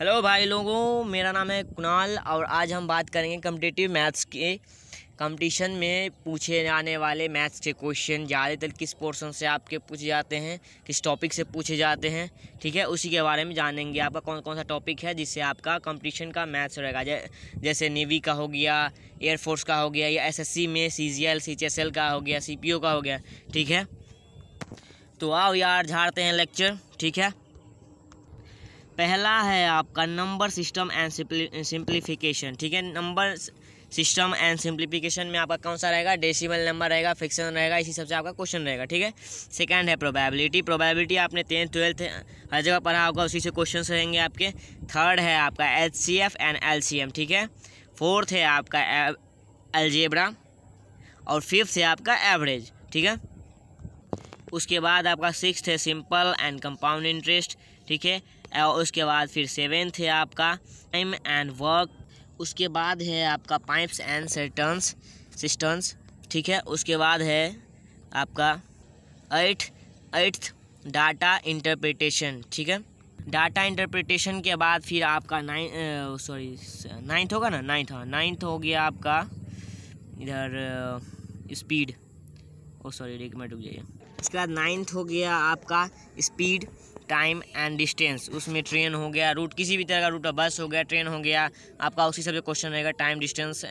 hello भाई लोगों मेरा नाम है कुणाल और आज हम बात करेंगे कम्पिटेटिव मैथ्स के कंपटीशन में पूछे जाने वाले मैथ्स के क्वेश्चन ज़्यादातर किस पोर्शन से आपके पूछे जाते हैं किस टॉपिक से पूछे जाते हैं ठीक है उसी के बारे में जानेंगे आपका कौन कौन सा टॉपिक है जिससे आपका कंपटीशन का मैथ्स रहेगा जै जैसे नेवी का हो गया एयरफोर्स का हो गया या एसएससी में सी जी का हो गया सी का हो गया ठीक है तो आओ यार झाड़ते हैं लेक्चर ठीक है पहला है आपका नंबर सिस्टम एंड सिंप्लीफिकेशन ठीक है नंबर सिस्टम एंड सिंप्लीफिकेशन में आपका कौन सा रहेगा डेसिमल नंबर रहेगा फिक्सन रहेगा इसी सबसे आपका क्वेश्चन रहेगा ठीक है सेकंड है प्रोबेबिलिटी प्रोबेबिलिटी आपने टेंथ ट्वेल्थ हर जगह पढ़ा होगा उसी से क्वेश्चन रहेंगे आपके थर्ड है आपका H C F and L C M ठीक है फोर्थ है आपका एलजेब्रा और फिफ्थ है आपका एवरेज ठीक है उसके बाद आपका सिक्स है सिंपल एंड कंपाउंड इंटरेस्ट ठीक है और उसके बाद फिर सेवेंथ है आपका टाइम एंड वर्क उसके बाद है आपका पाइप्स एंड सर्टन्स सिस्टम्स ठीक है उसके बाद है आपका एट एट्थ डाटा इंटरप्रिटेशन ठीक है डाटा इंटरप्रिटेशन के बाद फिर आपका नाइन सॉरी नाइन्थ होगा ना नाइन्थ हाँ नाइन्थ हो गया आपका इधर स्पीड ओ सॉरी एक मिनट रुक जाइए उसके बाद नाइन्थ हो गया आपका स्पीड टाइम एंड डिस्टेंस उसमें ट्रेन हो गया रूट किसी भी तरह का रूट बस हो गया ट्रेन हो गया आपका उसी सबसे क्वेश्चन रहेगा टाइम डिस्टेंस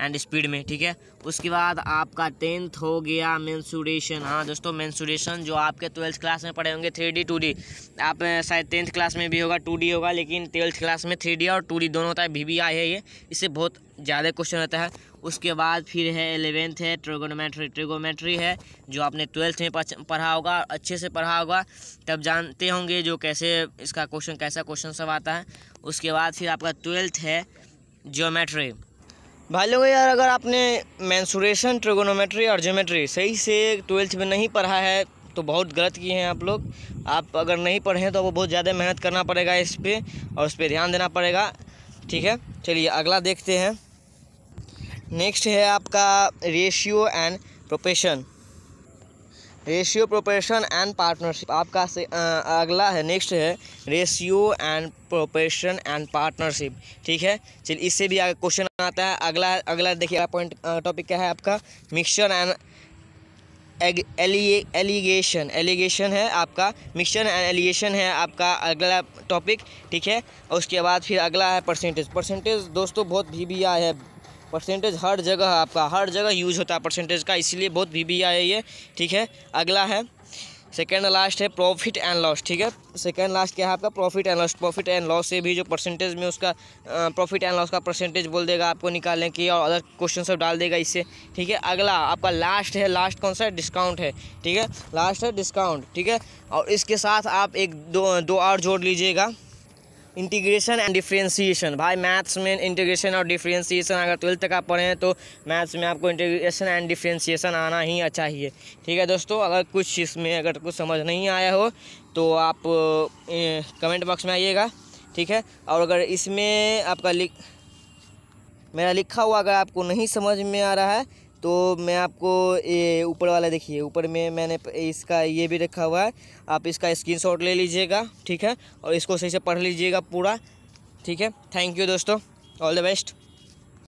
एंड स्पीड में ठीक है उसके बाद आपका टेंथ हो गया मैंसूरेशन हाँ दोस्तों मैंसूरेशन जो आपके ट्वेल्थ क्लास में पढ़े होंगे थ्री डी टू डी आप शायद टेंथ क्लास में भी होगा टू डी होगा लेकिन ट्वेल्थ क्लास में थ्री डी और टू डी दोनों होता है वी वी आई है ये इससे बहुत ज़्यादा क्वेश्चन होता है उसके बाद फिर है एलेवेंथ है ट्रिगोनोमेट्री ट्रिगोमेट्री है जो आपने ट्वेल्थ में पढ़ा होगा अच्छे से पढ़ा होगा तब जानते होंगे जो कैसे इसका क्वेश्चन कैसा क्वेश्चन सब आता है उसके बाद फिर आपका ट्वेल्थ है जियोमेट्री भाई लोग यार अगर आपने मैंसुरेशन ट्रिगोनोमेट्री और ज्योमेट्री सही से ट्वेल्थ में नहीं पढ़ा है तो बहुत गलत किए हैं आप लोग आप अगर नहीं पढ़े हैं तो आपको बहुत ज़्यादा मेहनत करना पड़ेगा इस पर और उस पर ध्यान देना पड़ेगा ठीक है चलिए अगला देखते हैं नेक्स्ट है आपका ratio and proportion ratio proportion and partnership आपका से आ, अगला है नेक्स्ट है ratio and proportion and partnership ठीक है चलिए इससे भी आगे क्वेश्चन आता है अगला अगला देखिए पॉइंट टॉपिक क्या है आपका मिक्सचर एंड एलिगेशन एलिगेशन है आपका मिक्सचर एंड एलिगेशन है आपका अगला टॉपिक ठीक है उसके बाद फिर अगला है परसेंटेज परसेंटेज दोस्तों बहुत भी भी आया है परसेंटेज हर जगह आपका हर जगह यूज होता है परसेंटेज का इसलिए बहुत भी बी है ये ठीक है अगला है सेकेंड लास्ट है प्रॉफिट एंड लॉस ठीक है सेकेंड लास्ट क्या है आपका profit and loss profit and loss से भी जो परसेंटेज में उसका प्रॉफिट एंड लॉस का परसेंटेज बोल देगा आपको निकालने की और अदर क्वेश्चन सब डाल देगा इससे ठीक है अगला आपका लास्ट है लास्ट कौन सा है डिस्काउंट है ठीक है लास्ट है डिस्काउंट ठीक है और इसके साथ आप एक दो दो और जोड़ लीजिएगा इंटीग्रेशन एंड डिफ्रेंसीशन भाई मैथ्स में इंटीग्रेशन और डिफ्रेंसीशन अगर ट्वेल्थ का पढ़ें तो मैथ्स में आपको इंटीग्रेशन एंड डिफ्रेंसीशन आना ही चाहिए अच्छा ठीक है दोस्तों अगर कुछ इसमें अगर कुछ समझ नहीं आया हो तो आप कमेंट बॉक्स में आइएगा ठीक है और अगर इसमें आपका लिख मेरा लिखा हुआ अगर आपको नहीं समझ में आ रहा है तो मैं आपको ये ऊपर वाला देखिए ऊपर में मैंने इसका ये भी रखा हुआ है आप इसका स्क्रीनशॉट ले लीजिएगा ठीक है और इसको सही से पढ़ लीजिएगा पूरा ठीक है थैंक यू दोस्तों ऑल द बेस्ट